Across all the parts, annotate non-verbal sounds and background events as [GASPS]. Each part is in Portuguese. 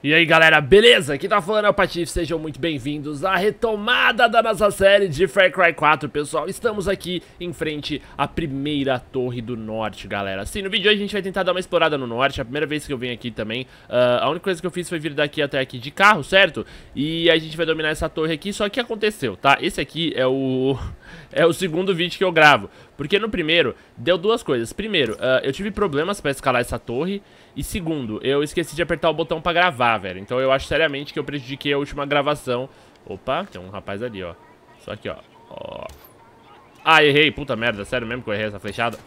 E aí galera, beleza? Aqui tá falando é o Patife, sejam muito bem-vindos à retomada da nossa série de Far Cry 4, pessoal. Estamos aqui em frente à primeira torre do norte, galera. Sim, no vídeo de hoje a gente vai tentar dar uma explorada no norte, é a primeira vez que eu venho aqui também. Uh, a única coisa que eu fiz foi vir daqui até aqui de carro, certo? E a gente vai dominar essa torre aqui, só que aconteceu, tá? Esse aqui é o... [LAUGHS] é o segundo vídeo que eu gravo. Porque no primeiro, deu duas coisas. Primeiro, uh, eu tive problemas pra escalar essa torre. E segundo, eu esqueci de apertar o botão pra gravar, velho. Então eu acho seriamente que eu prejudiquei a última gravação. Opa, tem um rapaz ali, ó. Só aqui, ó. ó. Ah, errei. Puta merda, sério mesmo que eu errei essa flechada?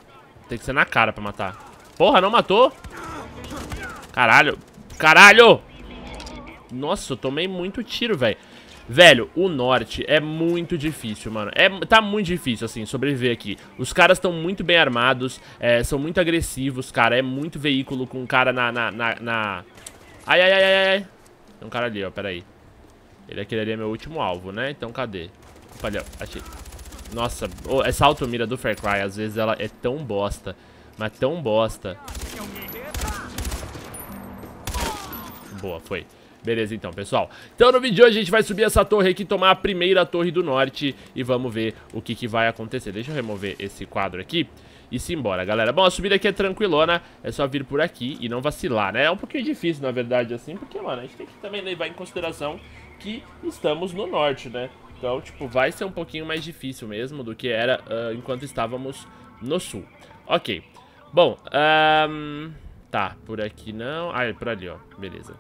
Tem que ser na cara pra matar. Porra, não matou? Caralho. Caralho! Nossa, eu tomei muito tiro, velho. Velho, o norte é muito difícil, mano. É, tá muito difícil, assim, sobreviver aqui. Os caras estão muito bem armados, é, são muito agressivos, cara. É muito veículo com cara na... na, na, na... Ai, ai, ai, ai, ai. Tem um cara ali, ó, peraí. Ele aquele é ali é meu último alvo, né? Então cadê? Opa, ali, ó, achei. Nossa, oh, essa automira do Fair Cry, às vezes ela é tão bosta. Mas tão bosta. Boa, foi. Beleza então, pessoal. Então no vídeo de hoje a gente vai subir essa torre aqui, tomar a primeira torre do norte e vamos ver o que, que vai acontecer. Deixa eu remover esse quadro aqui e simbora, galera. Bom, a subida aqui é tranquilona, é só vir por aqui e não vacilar, né? É um pouquinho difícil, na verdade, assim, porque, mano, a gente tem que também levar em consideração que estamos no norte, né? Então, tipo, vai ser um pouquinho mais difícil mesmo do que era uh, enquanto estávamos no sul. Ok. Bom, um... tá, por aqui não... Ah, é por ali, ó. Beleza.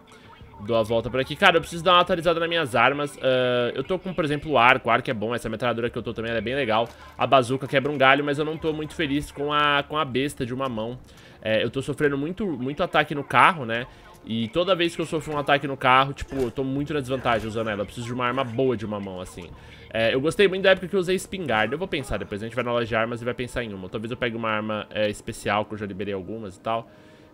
Dou a volta por aqui. Cara, eu preciso dar uma atualizada nas minhas armas. Uh, eu tô com, por exemplo, o arco. O arco é bom. Essa metralhadora que eu tô também é bem legal. A bazuca quebra um galho, mas eu não tô muito feliz com a, com a besta de uma mão. É, eu tô sofrendo muito, muito ataque no carro, né? E toda vez que eu sofro um ataque no carro, tipo, eu tô muito na desvantagem usando ela. Eu preciso de uma arma boa de uma mão, assim. É, eu gostei muito da época que eu usei espingarda. Eu vou pensar depois. A gente vai na loja de armas e vai pensar em uma. Talvez eu pegue uma arma é, especial, que eu já liberei algumas e tal.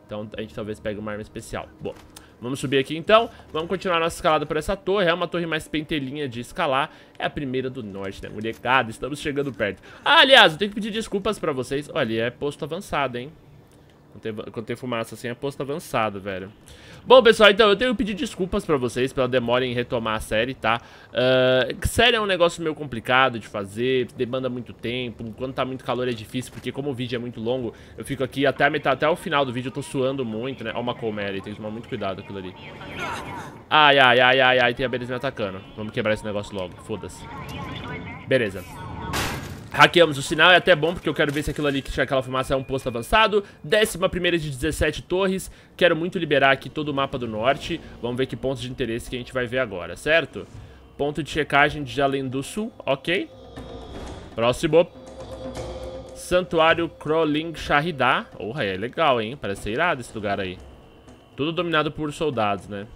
Então a gente talvez pegue uma arma especial. Boa. Vamos subir aqui então, vamos continuar nossa escalada por essa torre, é uma torre mais pentelinha de escalar, é a primeira do norte, né, molecada, estamos chegando perto. Ah, aliás, eu tenho que pedir desculpas pra vocês, olha, é posto avançado, hein. Quando tem, quando tem fumaça assim é posto avançado, velho. Bom, pessoal, então eu tenho que pedir desculpas pra vocês pela demora em retomar a série, tá? Uh, série é um negócio meio complicado de fazer, demanda muito tempo, quando tá muito calor é difícil, porque como o vídeo é muito longo, eu fico aqui até a metade, até o final do vídeo eu tô suando muito, né? Ó uma colmeia tem que tomar muito cuidado aquilo ali. Ai, ai, ai, ai, ai, tem beleza me atacando. Vamos quebrar esse negócio logo, foda-se. Beleza. Hackeamos o sinal, é até bom porque eu quero ver se aquilo ali que tinha aquela fumaça é um posto avançado. Décima primeira de 17 torres. Quero muito liberar aqui todo o mapa do norte. Vamos ver que pontos de interesse que a gente vai ver agora, certo? Ponto de checagem de Além do Sul, ok. Próximo. Santuário Crawling Shahidá. Porra, é legal, hein? Parece ser irado esse lugar aí. Tudo dominado por soldados, né?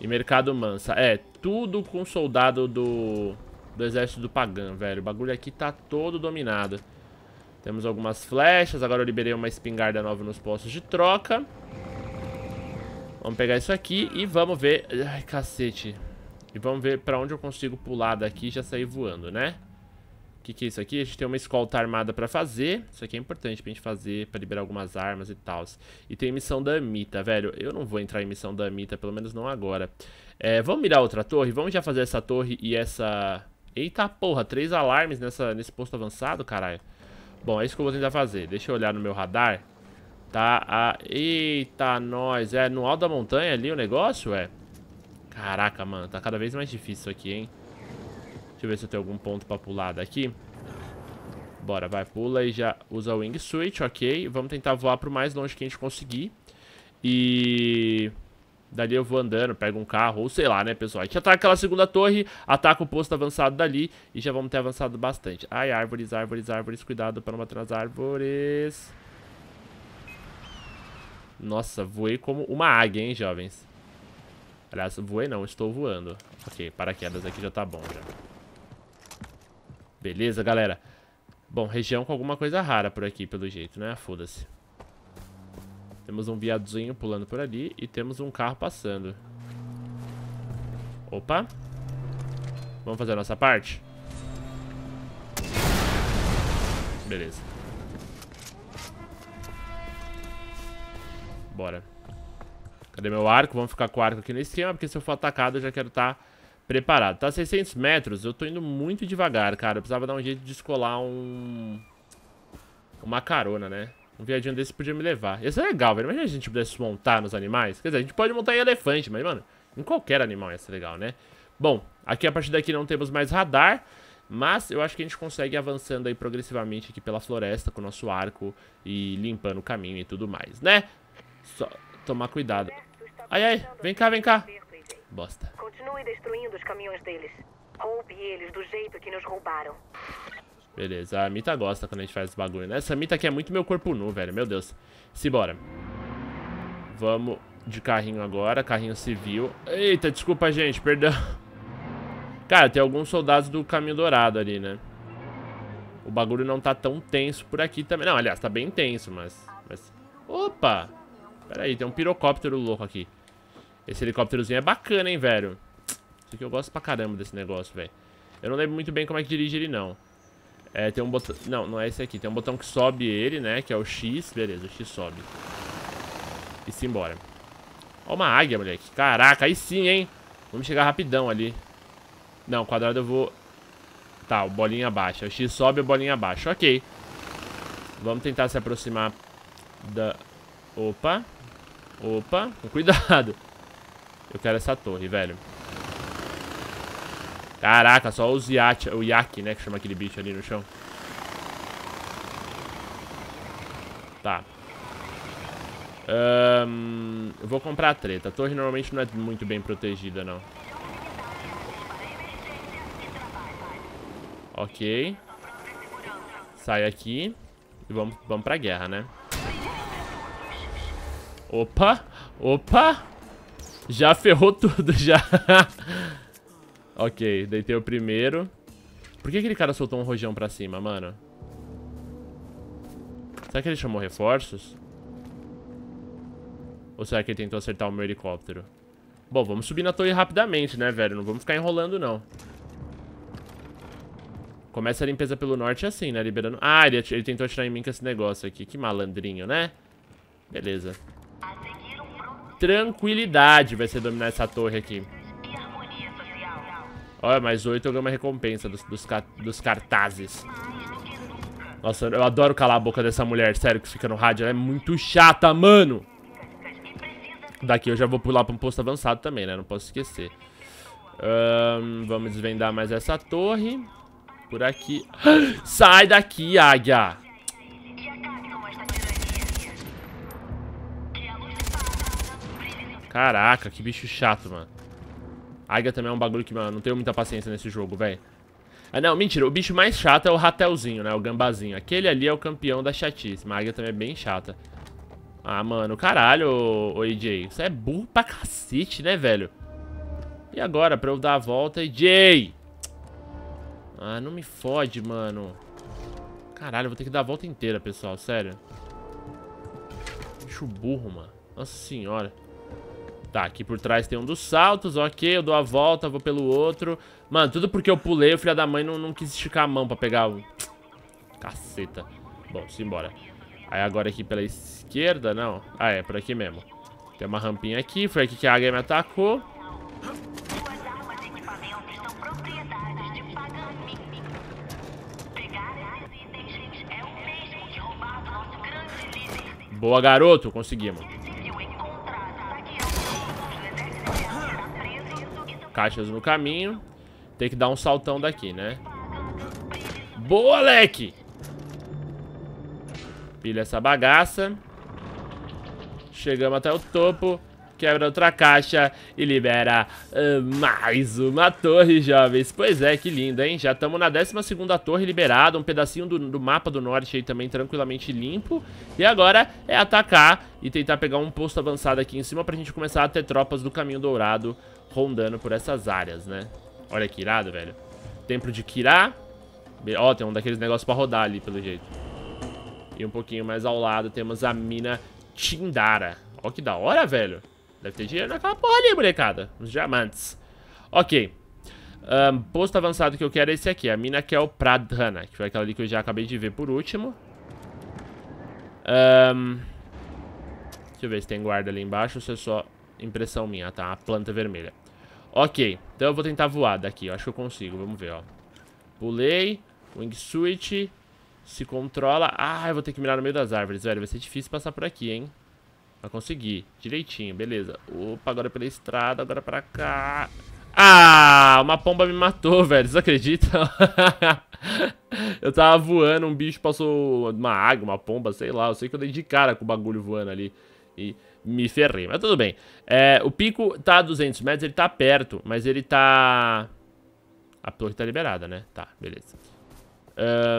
E Mercado Mansa. É, tudo com soldado do do exército do Pagan, velho. O bagulho aqui tá todo dominado. Temos algumas flechas. Agora eu liberei uma espingarda nova nos postos de troca. Vamos pegar isso aqui e vamos ver... Ai, cacete. E vamos ver pra onde eu consigo pular daqui e já sair voando, né? O que, que é isso aqui? A gente tem uma escolta armada pra fazer. Isso aqui é importante pra gente fazer, pra liberar algumas armas e tal. E tem missão da Amita, velho. Eu não vou entrar em missão da Amita, pelo menos não agora. É, vamos mirar outra torre? Vamos já fazer essa torre e essa Eita porra, três alarmes nessa, nesse posto avançado, caralho. Bom, é isso que eu vou tentar fazer. Deixa eu olhar no meu radar. Tá, a... eita, nós. É no alto da montanha ali o negócio, é? Caraca, mano, tá cada vez mais difícil isso aqui, hein? Deixa eu ver se eu tenho algum ponto pra pular daqui. Bora, vai, pula e já usa o wingsuit, ok. Vamos tentar voar pro mais longe que a gente conseguir. E... Dali eu vou andando, pego um carro, ou sei lá, né, pessoal. A gente ataca aquela segunda torre, ataca o posto avançado dali e já vamos ter avançado bastante. Ai, árvores, árvores, árvores, cuidado para não bater nas árvores. Nossa, voei como uma águia, hein, jovens. Aliás, voei não, estou voando. Ok, paraquedas aqui já tá bom já. Beleza, galera. Bom, região com alguma coisa rara por aqui, pelo jeito, né? Foda-se. Temos um viaduzinho pulando por ali e temos um carro passando. Opa. Vamos fazer a nossa parte? Beleza. Bora. Cadê meu arco? Vamos ficar com o arco aqui no esquema, porque se eu for atacado eu já quero estar tá preparado. Tá a 600 metros, eu tô indo muito devagar, cara. Eu precisava dar um jeito de descolar um... Uma carona, né? Um viadinho desse podia me levar. Ia ser legal, velho. Imagina se a gente pudesse montar nos animais. Quer dizer, a gente pode montar em elefante, mas, mano, em qualquer animal ia ser legal, né? Bom, aqui a partir daqui não temos mais radar. Mas eu acho que a gente consegue avançando aí progressivamente aqui pela floresta com o nosso arco e limpando o caminho e tudo mais, né? Só tomar cuidado. Ai, ai, vem cá, vem cá. Bosta. Continue destruindo os caminhões deles. Roube eles do jeito que nos roubaram. Beleza, a Mita gosta quando a gente faz esse bagulho, né? Essa Mita aqui é muito meu corpo nu, velho, meu Deus. Simbora. Vamos de carrinho agora, carrinho civil. Eita, desculpa, gente, perdão. Cara, tem alguns soldados do Caminho Dourado ali, né? O bagulho não tá tão tenso por aqui também. Não, aliás, tá bem tenso, mas... mas... Opa! Pera aí, tem um pirocóptero louco aqui. Esse helicópterozinho é bacana, hein, velho? Isso aqui eu gosto pra caramba desse negócio, velho. Eu não lembro muito bem como é que dirige ele, não. É, tem um botão... Não, não é esse aqui. Tem um botão que sobe ele, né? Que é o X. Beleza, o X sobe. E se embora. Ó uma águia, moleque. Caraca, aí sim, hein? Vamos chegar rapidão ali. Não, quadrado eu vou... Tá, o bolinha abaixa. O X sobe, o bolinha abaixa. Ok. Vamos tentar se aproximar da... Opa. Opa. cuidado. Eu quero essa torre, velho. Caraca, só os iate, o iaque, né, que chama aquele bicho ali no chão. Tá. Um, vou comprar a treta. A torre normalmente não é muito bem protegida, não. Ok. Sai aqui. E vamos, vamos pra guerra, né? Opa! Opa! Já ferrou tudo, [LAUGHS] já. Ok, deitei o primeiro. Por que aquele cara soltou um rojão pra cima, mano? Será que ele chamou reforços? Ou será que ele tentou acertar o meu helicóptero? Bom, vamos subir na torre rapidamente, né, velho? Não vamos ficar enrolando, não. Começa a limpeza pelo norte assim, né? Liberando... Ah, ele, ele tentou atirar em mim com esse negócio aqui. Que malandrinho, né? Beleza. Tranquilidade vai ser dominar essa torre aqui. Olha, mais 8 eu ganho uma recompensa dos, dos, dos cartazes. Nossa, eu adoro calar a boca dessa mulher, sério, que fica no rádio. Ela é muito chata, mano. Daqui eu já vou pular pra um posto avançado também, né? Não posso esquecer. Um, vamos desvendar mais essa torre. Por aqui. [GASPS] Sai daqui, águia! Caraca, que bicho chato, mano. Águia também é um bagulho que, mano, não tenho muita paciência nesse jogo, velho. Ah, não, mentira. O bicho mais chato é o ratelzinho, né? O gambazinho. Aquele ali é o campeão da chatice. Mas a águia também é bem chata. Ah, mano, caralho, o EJ. Você é burro pra cacete, né, velho? E agora, pra eu dar a volta, EJ? Ah, não me fode, mano. Caralho, vou ter que dar a volta inteira, pessoal. Sério. Bicho burro, mano. Nossa senhora. Tá, aqui por trás tem um dos saltos, ok, eu dou a volta, vou pelo outro. Mano, tudo porque eu pulei, o filho da mãe não, não quis esticar a mão pra pegar o... Caceta. Bom, simbora. Aí agora aqui pela esquerda, não. Ah, é, por aqui mesmo. Tem uma rampinha aqui, foi aqui que a águia me atacou. Boa, garoto, conseguimos. caixas no caminho. Tem que dar um saltão daqui, né? Boa, leque! Pilha essa bagaça. Chegamos até o topo. Quebra outra caixa e libera uh, mais uma torre, jovens. Pois é, que lindo, hein? Já estamos na 12 torre liberada. Um pedacinho do, do mapa do norte aí também tranquilamente limpo. E agora é atacar e tentar pegar um posto avançado aqui em cima pra gente começar a ter tropas do caminho dourado rondando por essas áreas, né? Olha que irado, velho. Templo de Kirá. Ó, oh, tem um daqueles negócios pra rodar ali, pelo jeito. E um pouquinho mais ao lado temos a mina Tindara. Ó oh, que da hora, velho. Deve ter dinheiro naquela porra ali, molecada. Uns diamantes. Ok. Um, posto avançado que eu quero é esse aqui. A mina que é o Pradhana, que foi aquela ali que eu já acabei de ver por último. Um, deixa eu ver se tem guarda ali embaixo ou se é só impressão minha, tá? A planta vermelha. Ok, então eu vou tentar voar daqui, eu acho que eu consigo, vamos ver, ó. Pulei, wingsuit, se controla. Ah, eu vou ter que mirar no meio das árvores, velho, vai ser difícil passar por aqui, hein. Mas consegui, direitinho, beleza. Opa, agora pela estrada, agora pra cá. Ah, uma pomba me matou, velho, vocês acreditam? [LAUGHS] eu tava voando, um bicho passou uma água, uma pomba, sei lá, eu sei que eu dei de cara com o bagulho voando ali. E me ferrei, mas tudo bem. É, o pico tá a 200 metros, ele tá perto, mas ele tá... A torre tá liberada, né? Tá, beleza.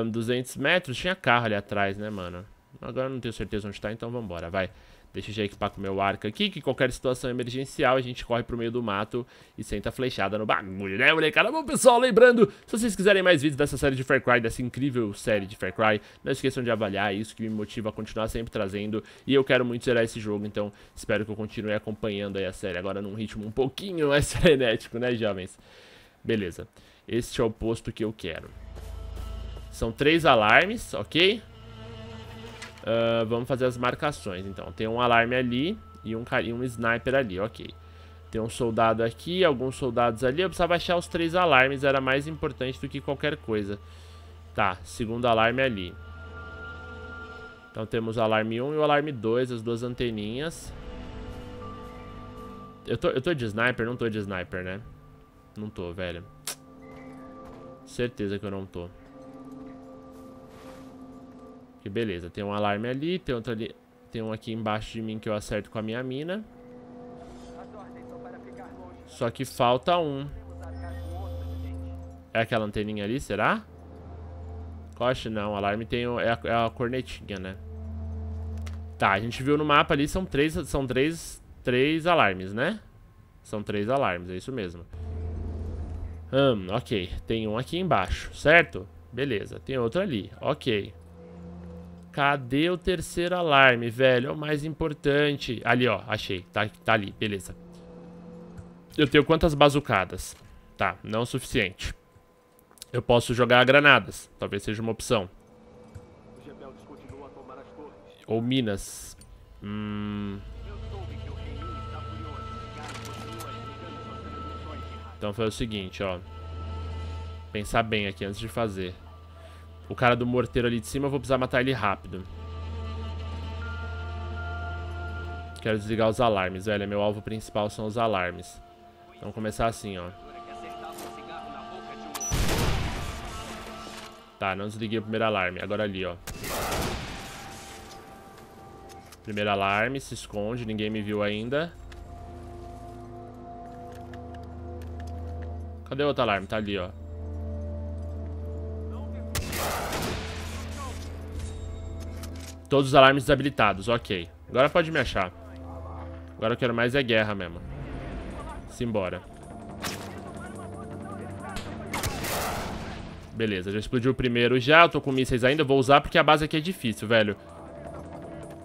Um, 200 metros, tinha carro ali atrás, né, mano? Agora não tenho certeza onde tá, então vambora, vai. Deixa eu já equipar com o meu arco aqui, que qualquer situação emergencial a gente corre pro meio do mato e senta flechada no bagulho, né, molecada? Bom, pessoal, lembrando, se vocês quiserem mais vídeos dessa série de Far Cry, dessa incrível série de Far Cry, não esqueçam de avaliar, é isso que me motiva a continuar sempre trazendo. E eu quero muito zerar esse jogo, então espero que eu continue acompanhando aí a série agora num ritmo um pouquinho mais [LAUGHS] frenético, né, jovens? Beleza, este é o posto que eu quero. São três alarmes, ok? Uh, vamos fazer as marcações, então. Tem um alarme ali e um, e um sniper ali, ok. Tem um soldado aqui, alguns soldados ali. Eu precisava achar os três alarmes, era mais importante do que qualquer coisa. Tá, segundo alarme ali. Então temos o alarme 1 e o alarme 2, as duas anteninhas. Eu tô, eu tô de sniper? Não tô de sniper, né? Não tô, velho. Certeza que eu não tô. Que beleza, tem um alarme ali, tem outro ali, tem um aqui embaixo de mim que eu acerto com a minha mina. Só que falta um. É aquela anteninha ali, será? Coche não, alarme tem o, é, a, é a cornetinha, né? Tá, a gente viu no mapa ali, são três, são três, três alarmes, né? São três alarmes, é isso mesmo. Hum, ok. Tem um aqui embaixo, certo? Beleza, tem outro ali, ok. Cadê o terceiro alarme, velho? É o mais importante. Ali, ó, achei. Tá, tá ali, beleza. Eu tenho quantas bazucadas? Tá, não o suficiente. Eu posso jogar granadas. Talvez seja uma opção. Ou minas. Hum... Então foi o seguinte, ó. Pensar bem aqui antes de fazer o cara do morteiro ali de cima, eu vou precisar matar ele rápido. Quero desligar os alarmes, velho. Meu alvo principal são os alarmes. Vamos começar assim, ó. Tá, não desliguei o primeiro alarme. Agora ali, ó. Primeiro alarme, se esconde. Ninguém me viu ainda. Cadê o outro alarme? Tá ali, ó. Todos os alarmes desabilitados, ok. Agora pode me achar. Agora eu quero mais é guerra mesmo. Simbora. Beleza, já explodiu o primeiro já. Eu tô com mísseis ainda, eu vou usar porque a base aqui é difícil, velho.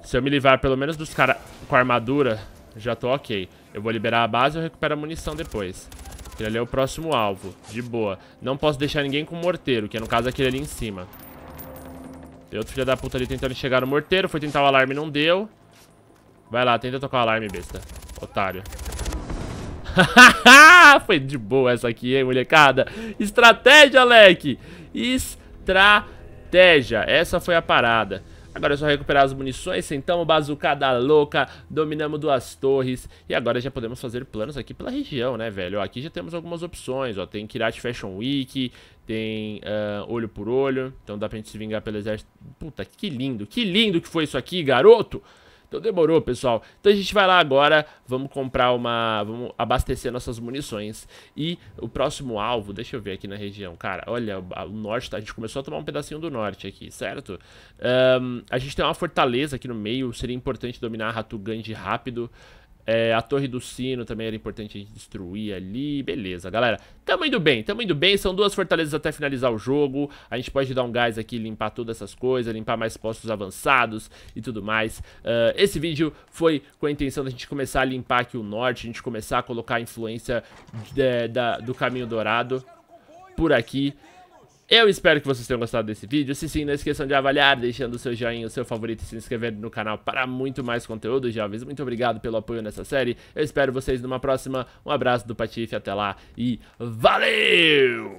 Se eu me livrar pelo menos dos caras com armadura, já tô ok. Eu vou liberar a base e eu recupero a munição depois. Aquele ali é o próximo alvo, de boa. Não posso deixar ninguém com morteiro, que é no caso é aquele ali em cima. Tem outro filho da puta ali tentando chegar no morteiro. Foi tentar o alarme, não deu. Vai lá, tenta tocar o alarme, besta. Otário. [LAUGHS] Foi de boa essa aqui, hein, molecada? Estratégia, leque! Estratégia. Essa foi a parada. Agora é só recuperar as munições, sentamos bazucada louca, dominamos duas torres. E agora já podemos fazer planos aqui pela região, né, velho? Ó, aqui já temos algumas opções, ó. Tem Kirat Fashion Week, tem uh, olho por olho. Então dá pra gente se vingar pelo exército. Puta, que lindo, que lindo que foi isso aqui, garoto! Então demorou, pessoal. Então a gente vai lá agora, vamos comprar uma... Vamos abastecer nossas munições. E o próximo alvo, deixa eu ver aqui na região. Cara, olha, o norte, tá? a gente começou a tomar um pedacinho do norte aqui, certo? Um, a gente tem uma fortaleza aqui no meio, seria importante dominar Ratugand rápido. É, a Torre do Sino também era importante a gente destruir ali. Beleza, galera. Tamo indo bem, tamo indo bem. São duas fortalezas até finalizar o jogo. A gente pode dar um gás aqui, limpar todas essas coisas, limpar mais postos avançados e tudo mais. Uh, esse vídeo foi com a intenção da gente começar a limpar aqui o norte, a gente começar a colocar a influência de, é, da, do Caminho Dourado por aqui. Eu espero que vocês tenham gostado desse vídeo. Se sim, não esqueçam de avaliar, deixando o seu joinha, o seu favorito e se inscrever no canal para muito mais conteúdo, jovens. Muito obrigado pelo apoio nessa série. Eu espero vocês numa próxima. Um abraço do Patife, até lá e valeu!